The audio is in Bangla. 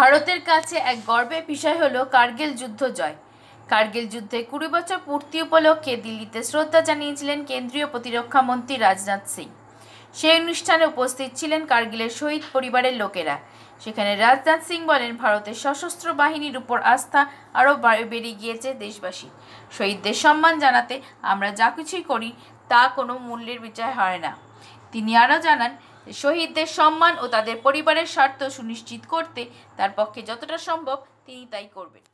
ভারতের কাছে এক গর্বের বিষয় হলো কার্গিল যুদ্ধ জয় কার্গিল যুদ্ধে কুড়ি বছর পূর্তি উপলক্ষে দিল্লিতে শ্রদ্ধা জানিয়েছিলেন কেন্দ্রীয় প্রতিরক্ষা মন্ত্রী রাজনাথ সিং সেই অনুষ্ঠানে উপস্থিত ছিলেন কার্গিলের শহীদ পরিবারের লোকেরা সেখানে রাজনাথ সিং বলেন ভারতের সশস্ত্র বাহিনীর উপর আস্থা আরও বেড়ে গিয়েছে দেশবাসী শহীদদের সম্মান জানাতে আমরা যা কিছুই করি তা কোনো মূল্যের বিচার হয় না তিনি আরও জানান শহীদদের সম্মান ও তাদের পরিবারের স্বার্থ সুনিশ্চিত করতে তার পক্ষে যতটা সম্ভব তিনি তাই করবেন